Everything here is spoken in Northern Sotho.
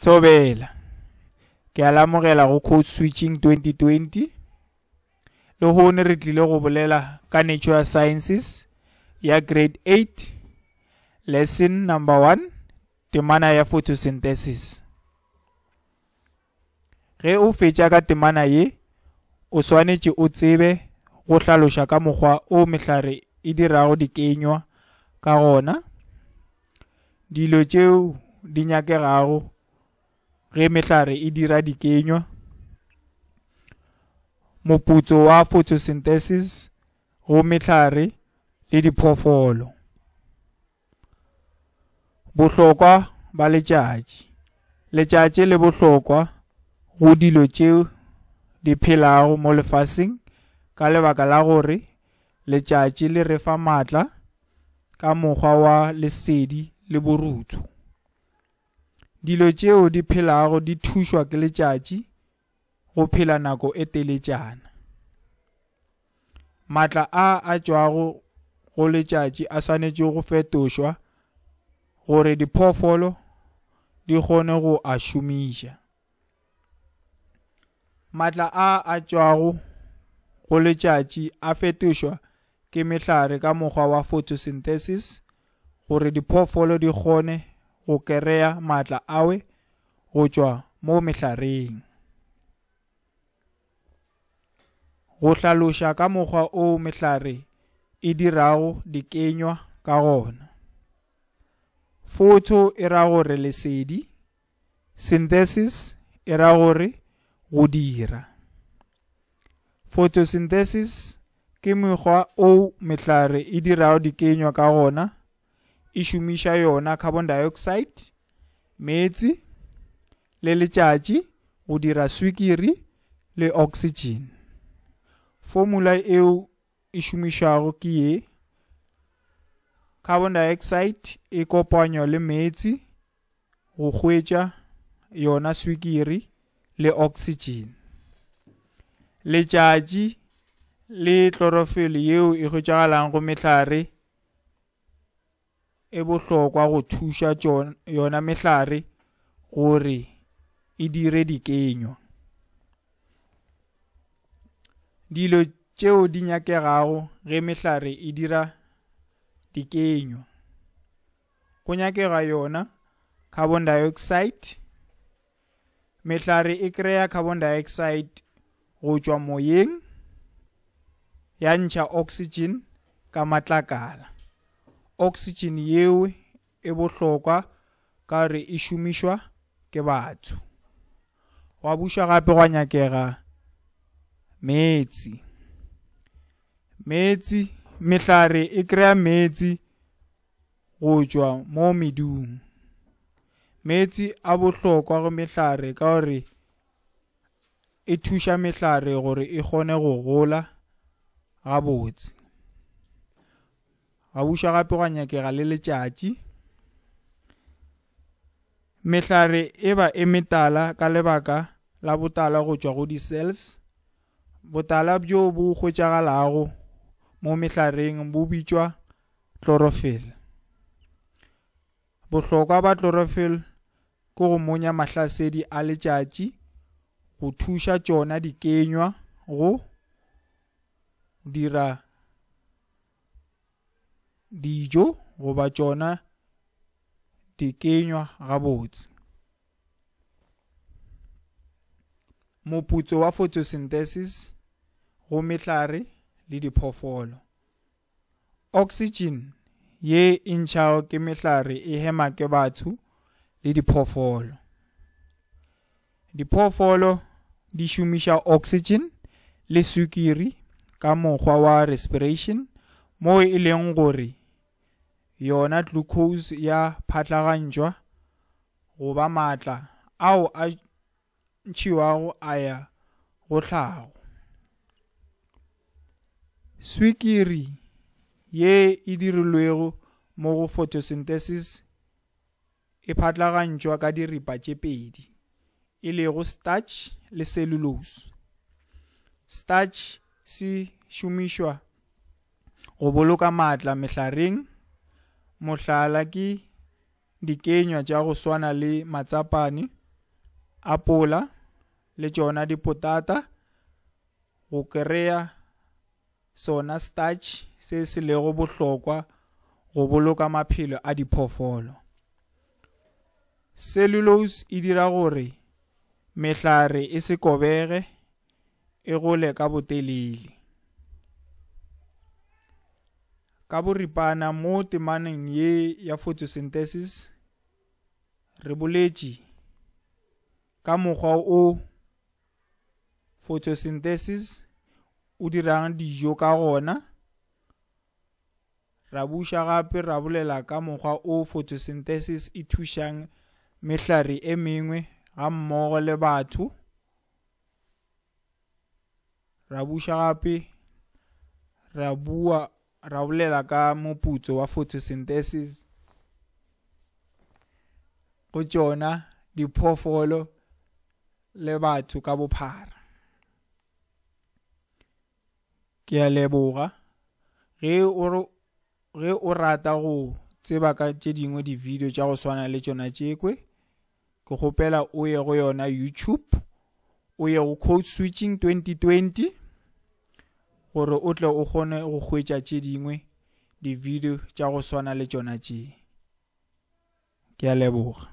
thobela ke a lamogela go code switching 2020 le hono re tlile go bolela ka natural sciences ya grade 8 lesson number 1 temana ya photosynthesis ge o fetša ka temana ye o swanetše o tsebe go hlaloša ka mokgwa o mehlare e dirago dikenywa ka gona dilo tšeo di nyakegago ge mehlare e dira dikenyo moputso wa photosynthesis go mehlare le diphoofolo bohlokwa ba letšatši letšatši le bohlokwa go dilo tšeo di phelago mo lefaseng ka lebaka la gore letšatši le re fa maatla ka mokgwa wa lesedi le borutho dilo tšeo di phelago di thušwa ke letšatši go phela nako e teletšana maatla a a tšwago go letšatši a swanetše go fetošwa gore diphoofolo di kgone go a šomiša maatla a a tšwago go letšatši a fetošwa ke mehlare ka mokgwa wa photosynthesis gore diphoofolo di kgone go kerea maatla awe go tšwa mo mehlareng go hlaloša ka mokgwa o mehlare e dirago dikenywa ka gona photo e ra gore lesedi synthesis e ra gore go dira photosynthesis ke mekgwa o mehlare e dirago dikenywa ka gona e šomiša yona carbon dioxide metsi le letšatši go dira swikiri le oxygen formula eo e šomišago ke ye carbon dioxide e kopanywa le metsi go hwetša yona swikiri le oxygen letšatši le chlorophile yeo e hwetšagalang go metlhare e bohlokwa go thuša yona mehlare gore e dire dikenyo dilo tšeo di nyakegago ge mehlare e dira dikenyo go nyakega yona carbon dioxide mehlare e kry-a carbon dioxide go tšwa moyeng ya ntšha oxygen ka matlakala oxygen yeo e bohlokwa ka re e šomišwa ke batho gwa buša gape gwa nyakega meetse meetse mehlare e kry-a meetse go tšwa mo medung meetse a bohlokwa go mehlare ka gore e thuša mehlare gore e kgone go gola gabotse a buša gape gwa nyakega le letšatši mehlare e ba e metala ka lebaka la botala go tšwa go di-cells botala bjo bo hwetšagalago mo mehlareng bo bitšwa chlorophil bohlokwa ba chlorophil ke go monya mahlasedi a letšatši go thuša tšona dikenywa go dira dijo goba tšona di kenywa gabotse moputso wa photosynthesis go mehlare le diphoofolo oxygen ye e ntšhago ke mehlare e hema ke batho le diphoofolo diphoofolo di šomiša oxygen le sukiri ka mokgwa wa respiration moo e leng gore yona glucose ya phatlagantšwa goba maatla ao a ntšhiwago a ya go hlago swikiri ye e dirilwego mo go photosynthesis e phatlagantšwa ka diripa tše pedi e lego starch le cellulose starch se šomišwa go boloka maatla mehlareng mohlala ke dikenywa tša go swana le matsapane apola le tšona dipotata go kry-a sona starch se se lego bohlokwa go boloka maphelo a diphoofolo cellulose e dira gore mehlare e se kobege e gole ka botelele ka boripana mo temaneng ye ya photosynthesis re boletše ka mokgwa o photosynthesis o dirang dijo ka gona ra buša gape ra bolela ka mokgwa o photosynthesis e thušang mehlare e mengwe ga mmogo le batho ra buša gape ra bua ra bolela ka moputso wa photosynthesis go tšona diphoofolo le batho ka bophara ke a leboga ge o rata go tseba ka tše dingwe di-video tša go swana le tšona tšekwe ke gopela o ye go yona youtube o ye go code switching 2020 gore o tle o kgone go hwetša tše dingwe di-video tša go swana le tšona tše ke a leboga